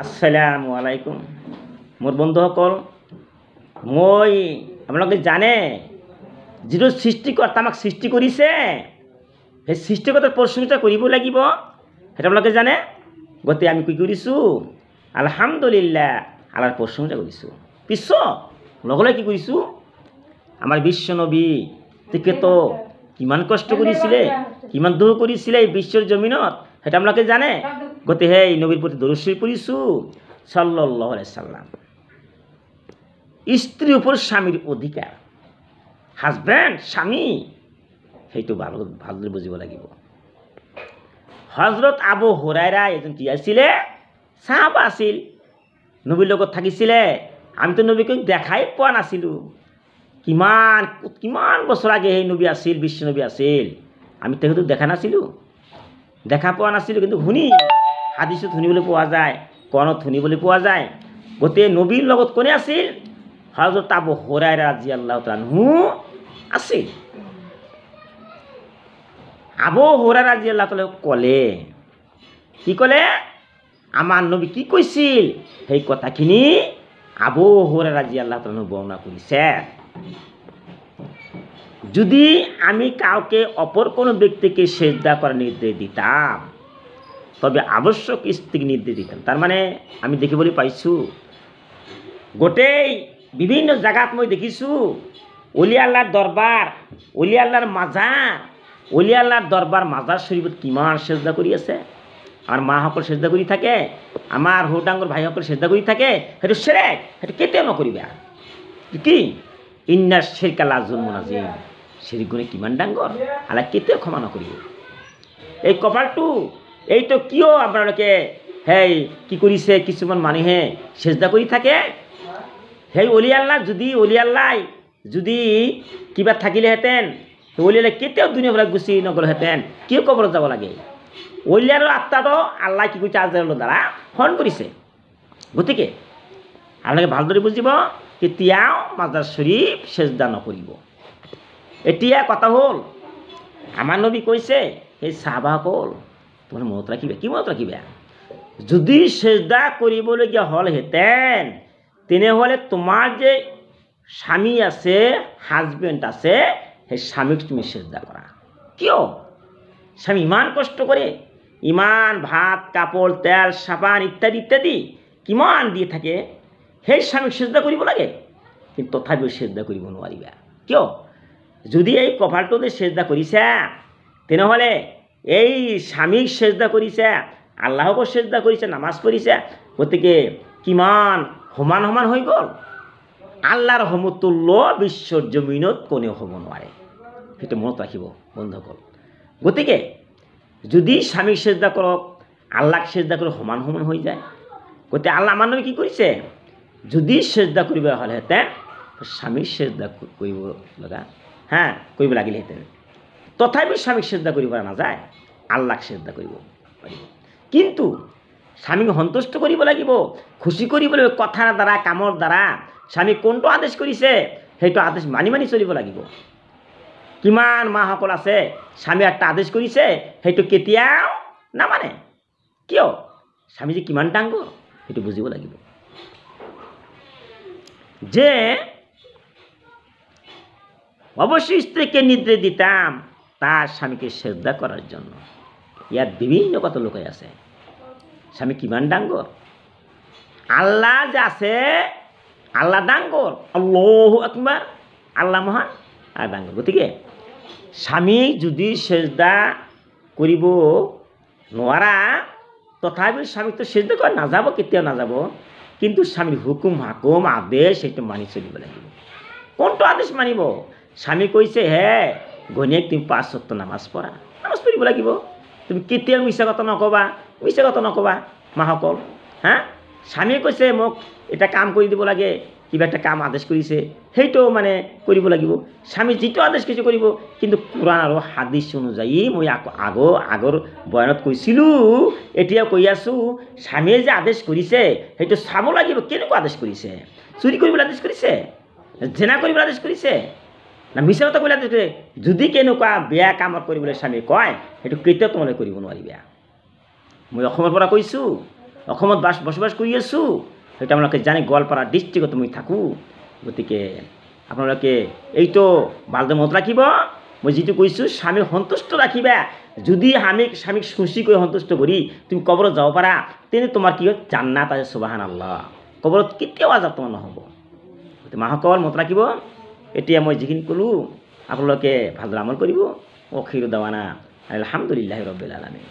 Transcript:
আসসালামু আলাইকুম মোৰ বন্ধুসকল মই আপোনালোকে জানে যিটো সৃষ্টিকৰ্তা আমাক সৃষ্টি কৰিছে সেই সৃষ্টিকৰ্তাৰ প্ৰশ্নিত কৰিব লাগিব সেইটো আপোনালোকে জানে গতিকে আমি কি কৰিছোঁ আলহামদুলিল্লাহ আল্লাৰ প্ৰশ্নটা কৰিছোঁ পিছত লগে লগে কি কৰিছোঁ আমাৰ বিশ্বনবী তেখেতো কিমান কষ্ট কৰিছিলে কিমান দুখ কৰিছিলে এই বিশ্বৰ জমিনত সেইটো আপোনালোকে জানে গতি হে নবীর প্রতি দরশ্রী পড়িছু সাল্লাহ সাল্লাম স্ত্রীর উপর স্বামীর অধিকার হাজব্যান্ড স্বামী সেইটো ভাল ভালদরে বুজিব লাগিব হজরত আবু হরাইরা এজন কি আছিলে সাপ আছিল নবীৰ লগত থাকিছিলে আমিতো নবীকে দেখাই পোৱা নাছিলো কিমান কিমান বছৰ আগে সেই নবী আছিল বিশ্ব নবী আছিল আমি তেখেতক দেখা নাছিলো দেখা পোৱা নাছিলো কিন্তু শুনি হাদিছো শুনিবলৈ পোৱা যায় কণত শুনিবলৈ পোৱা যায় গতিকে নবীৰ লগত কোনে আছিল হজৰত আবু হৰাই ৰাজি আল্লাহ তালাহু আছিল আবু হৰাই ৰাজি আল্লাহ তালে ক'লে কি ক'লে আমাৰ নবী কি কৈছিল সেই কথাখিনি আবু হৰাই ৰাজি আল্লাহ তালু বৰ্ণনা কৰিছে যদি আমি কাউকে অপর কোনো ব্যক্তিকে সেজদা করার নির্দেশ দিতাম তবে আবশ্যক স্ত্রী নির্দেশ দিতেন তার মানে আমি দেখি বলি পাইছু গোটেই বিভিন্ন জায়গাত মই দেখিছোঁ অলি আল্লাহৰ দৰবাৰ অলি আল্লাহৰ মাজাৰ অলি আল্লাহৰ দৰবাৰ মাজাৰ শৰীফত কিমান চেষ্টা কৰি আছে মা সকল চেষ্টা কৰি থাকে আমাৰ সৰু ডাঙৰ সকল চেষ্টা কৰি থাকে সেইটো চেৰেক সেইটো কেতিয়াও নকৰিবা কি ইন্না চিৰকা লাজুল মোনাজিম চিৰিগুণে কিমান ডাঙৰ আলা কেতিয়াও ক্ষমা নকরি এই কপালটো এই তো কিয় আপোনালোকে হেই কি কৰিছে কিছুমান মানুহে চেষ্টা কৰি থাকে সেই অলিয়াল্লা যদি অলিয়াল্লাই যদি কিবা থাকিলেহেঁতেন অলিয়াল্লাই কেতিয়াও দুনিয়াৰ পৰা গুচি নগ'লহেঁতেন কিয় কবৰত যাব লাগে অলিয়াৰৰ আত্মাটো আল্লাহ কি কৈছে আজৰৰ দ্বাৰা হৰণ কৰিছে গতিকে আপোনালোকে ভালদৰে বুজিব কেতিয়াও মাজাৰ শ্বৰীফ চেষ্টা নকৰিব এতিয়া কথা হ'ল আমাৰ নবী কৈছে সেই হল তোমার মনত ৰাখিবা কি মনত ৰাখিবা যদি চেষ্টা কৰিবলগীয়া হ'লহেঁতেন তেনেহ'লে তোমাৰ যে স্বামী আছে হাজবেণ্ড আছে সেই স্বামীক তুমি চেষ্টা কৰা কিয় স্বামী ইমান কষ্ট কৰে ইমান ভাত কাপড় তেল সাবান ইত্যাদি ইত্যাদি কিমান দিয়ে থাকে সেই স্বামীক চেষ্টা কৰিব লাগে কিন্তু তথাপিও সেজদা কৰিব নোৱাৰিবা কিয় যদি এই কভাৰটোতে চেষ্টা কৰিছা তেনেহ'লে এই স্বামীক সেজদা করিছে আল্লাহকে সেজদা করিছে নামাজ পড়িছে গতিকে কিমান সমান সমান হৈ গ'ল আল্লাহৰ সমতুল্য বিশ্বৰ জমিনত কোনেও হ'ব নোৱাৰে সেইটো মনত ৰাখিব বন্ধুসকল গতিকে যদি স্বামীক চেষ্টা কৰক আল্লাহ চেষ্টা কৰি সমান সমান হৈ যায় গতিকে আল্লাহ আমাৰ কি কৰিছে যদি চেষ্টা কৰিব হ'লহেঁতেন স্বামীক চেষ্টা কৰিব লগা হা কৰিব লাগিলহেঁতেন তথাপি স্বামীক শ্রদ্ধা করিবার না যায় আল্লাহকে শ্রদ্ধা করিব কিন্তু স্বামীক সন্তুষ্ট কৰিব লাগিব খুশি কৰিব লাগিব কথাৰ দ্বাৰা কামৰ দ্বাৰা স্বামী কোনটো আদেশ কৰিছে সেইটো আদেশ মানি মানি চলিব লাগিব কিমান মা সকল আছে স্বামী এটা আদেশ কৰিছে সেইটো কেতিয়াও নামানে কিয় স্বামী যে কিমান ডাঙৰ সেইটো বুজিব লাগিব যে অবশ্যই স্ত্রীকে নিদ্রে দিতাম তার স্বামীকে শ্রদ্ধা করার জন্য ইয়ার বিভিন্ন কত লোকে আছে স্বামী কিমান ডাঙ্গর আল্লাহ যে আছে আল্লাহ ডাঙ্গর আল্লাহ একবার আল্লাহ মহান আর ডাঙ্গর গতিকে স্বামী যদি সেজদা কৰিব নোৱাৰা তথাপি স্বামীকতো সেজদা কৰা নাযাব কেতিয়াও নাযাব কিন্তু স্বামীৰ হুকুম হাকুম আদেশ সেইটো মানি চলিব লাগিব কোনটো আদেশ মানিব স্বামী কৈছে হে হ্যাঁ, ঘনীয়েক তুমি পাঁচ ৰক্ত নামাজ পঢ়া নামাজ পঢ়িব লাগিব তুমি কেতিয়াও কথা নক'বা মিছা কথা নক'বা মাসকল হা স্বামীয়ে কৈছে মোক এটা কাম কৰি দিব লাগে কিবা এটা কাম আদেশ কৰিছে সেইটো মানে কৰিব লাগিব স্বামী যিটো আদেশ কৈছে কৰিব কিন্তু কোৰাণ আৰু হাদিছ অনুযায়ী মই আকৌ আগৰ আগৰ বয়ানত কৈছিলোঁ এতিয়া কৈ আছোঁ স্বামীয়ে যে আদেশ কৰিছে সেইটো চাব লাগিব কেনেকুৱা আদেশ কৰিছে চুৰি কৰিবলৈ আদেশ কৰিছে জেনা কৰিবলৈ আদেশ কৰিছে না মিছা কথা কৈলা যদি কেনেকুৱা বেয়া কামত কৰিবলৈ স্বামী কয় সেইটো কেতিয়াও তোমালোকে কৰিব নোৱাৰিবা মই অসমৰ পৰা কৈছোঁ অসমত বাস বসবাস কৰি আছোঁ সেইটো আপোনালোকে জানে গোৱালপাৰা ডিষ্ট্ৰিক্টত মই থাকোঁ গতিকে আপোনালোকে এইটো ভালদৰে মনত ৰাখিব মই যিটো কৈছোঁ স্বামীক সন্তুষ্ট ৰাখিবা যদি স্বামীক স্বামীক চুচিকৈ সন্তুষ্ট কৰি তুমি কবৰত যাব পাৰা তেনে তোমাৰ কি হয় জান্নাত আছে চুবাহান আল্লাহ কবৰত কেতিয়াও আজাব তোমাৰ নহ'ব গতিকে মাসকল মনত ৰাখিব ଏଠି ଆମେ ଜିକିନ୍ କଲୁ ଆପଣ ଲୋକେ ଭଲ ଆମଲ କରିବୁ ଓ କ୍ଷୀର ଦେବାନା ଆଲହାମଦୁଲିଲ୍ଲାହ ରବିଲ ଆଲମିନ